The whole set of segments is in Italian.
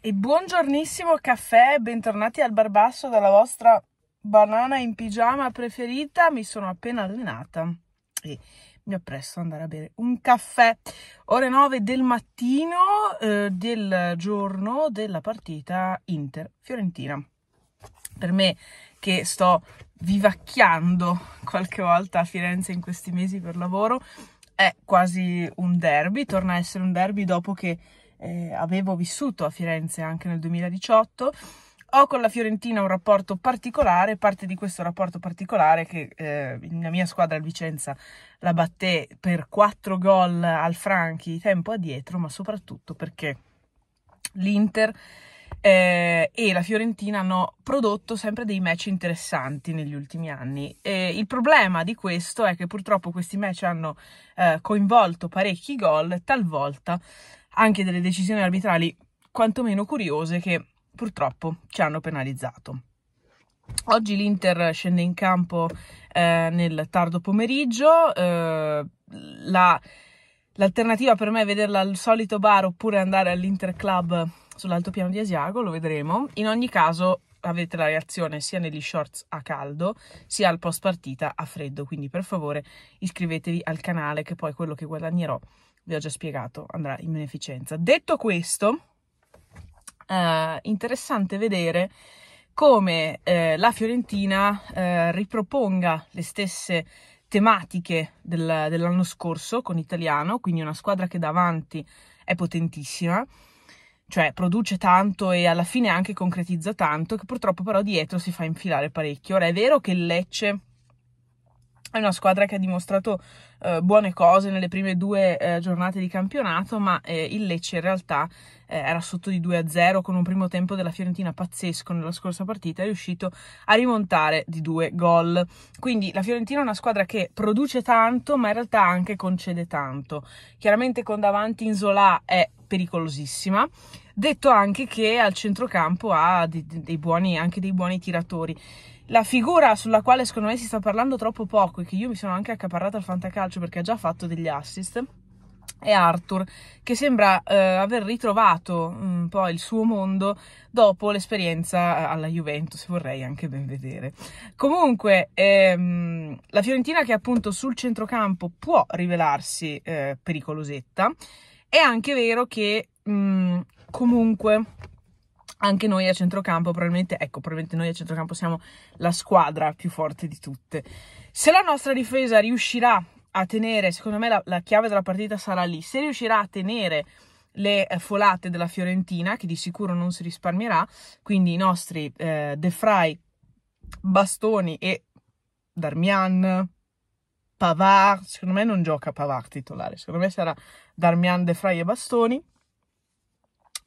E buongiornissimo caffè, bentornati al Barbasso dalla vostra banana in pigiama preferita. Mi sono appena allenata e mi appresto ad andare a bere un caffè. Ore 9 del mattino eh, del giorno della partita Inter-Fiorentina. Per me che sto vivacchiando qualche volta a Firenze in questi mesi per lavoro, è quasi un derby, torna a essere un derby dopo che eh, avevo vissuto a Firenze anche nel 2018. Ho con la Fiorentina un rapporto particolare, parte di questo rapporto particolare che eh, la mia squadra il Vicenza la batté per quattro gol al Franchi tempo addietro, ma soprattutto perché l'Inter eh, e la Fiorentina hanno prodotto sempre dei match interessanti negli ultimi anni. E il problema di questo è che purtroppo questi match hanno eh, coinvolto parecchi gol, talvolta anche delle decisioni arbitrali quantomeno curiose che purtroppo ci hanno penalizzato. Oggi l'Inter scende in campo eh, nel tardo pomeriggio, eh, la, l'alternativa per me è vederla al solito bar oppure andare all'Inter Club sull'altopiano di Asiago, lo vedremo. In ogni caso avete la reazione sia negli shorts a caldo sia al post partita a freddo, quindi per favore iscrivetevi al canale che poi quello che guadagnerò vi ho già spiegato, andrà in beneficenza. Detto questo, eh, interessante vedere come eh, la Fiorentina eh, riproponga le stesse tematiche del, dell'anno scorso con Italiano, quindi una squadra che davanti è potentissima, cioè produce tanto e alla fine anche concretizza tanto, che purtroppo però dietro si fa infilare parecchio. Ora è vero che il Lecce è una squadra che ha dimostrato eh, buone cose nelle prime due eh, giornate di campionato, ma eh, il Lecce in realtà eh, era sotto di 2-0 con un primo tempo della Fiorentina pazzesco nella scorsa partita, è riuscito a rimontare di due gol. Quindi la Fiorentina è una squadra che produce tanto, ma in realtà anche concede tanto. Chiaramente con davanti in Zola è pericolosissima. Detto anche che al centrocampo ha dei, dei buoni, anche dei buoni tiratori la figura sulla quale secondo me si sta parlando troppo poco e che io mi sono anche accaparrata al fantacalcio perché ha già fatto degli assist è Arthur che sembra eh, aver ritrovato un mm, po' il suo mondo dopo l'esperienza eh, alla Juventus, vorrei anche ben vedere. Comunque ehm, la Fiorentina che appunto sul centrocampo può rivelarsi eh, pericolosetta, è anche vero che mh, mm, comunque anche noi a centrocampo, probabilmente, ecco, probabilmente noi a centrocampo siamo la squadra più forte di tutte. Se la nostra difesa riuscirà a tenere, secondo me la, la chiave della partita sarà lì, se riuscirà a tenere le eh, folate della Fiorentina, che di sicuro non si risparmierà, quindi i nostri eh, De Frey, Bastoni e Darmian, Pavard, secondo me non gioca Pavard titolare, secondo me sarà Darmian, De Frey e Bastoni.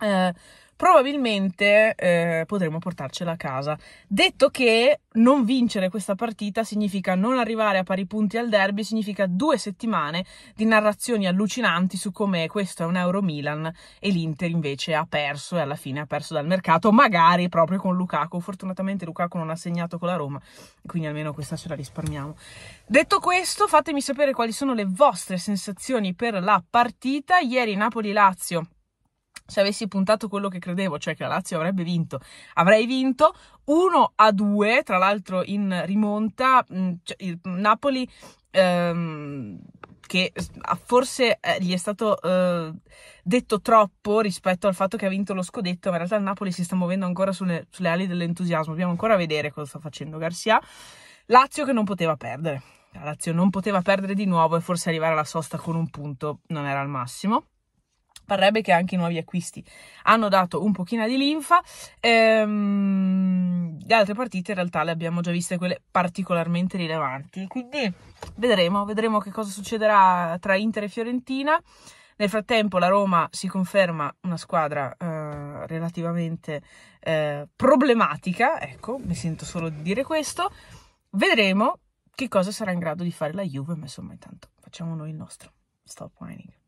Eh, probabilmente eh, potremo portarcela a casa. Detto che non vincere questa partita significa non arrivare a pari punti al derby, significa due settimane di narrazioni allucinanti su come questo è un Euro Milan e l'Inter invece ha perso e alla fine ha perso dal mercato, magari proprio con Lukaku. Fortunatamente Lukaku non ha segnato con la Roma, quindi almeno questa ce la risparmiamo. Detto questo, fatemi sapere quali sono le vostre sensazioni per la partita. Ieri Napoli-Lazio se avessi puntato quello che credevo, cioè che la Lazio avrebbe vinto, avrei vinto 1 a 2, tra l'altro in rimonta, mm, cioè il Napoli ehm, che forse eh, gli è stato eh, detto troppo rispetto al fatto che ha vinto lo scudetto, ma in realtà il Napoli si sta muovendo ancora sulle, sulle ali dell'entusiasmo, dobbiamo ancora vedere cosa sta facendo Garcia. Lazio che non poteva perdere. La Lazio non poteva perdere di nuovo e forse arrivare alla sosta con un punto non era il massimo parrebbe che anche i nuovi acquisti hanno dato un pochino di linfa. Ehm, le altre partite in realtà le abbiamo già viste quelle particolarmente rilevanti, quindi vedremo, vedremo che cosa succederà tra Inter e Fiorentina. Nel frattempo la Roma si conferma una squadra eh, relativamente eh, problematica, ecco, mi sento solo di dire questo. Vedremo che cosa sarà in grado di fare la Juve, ma insomma intanto facciamo noi il nostro. Stop whining.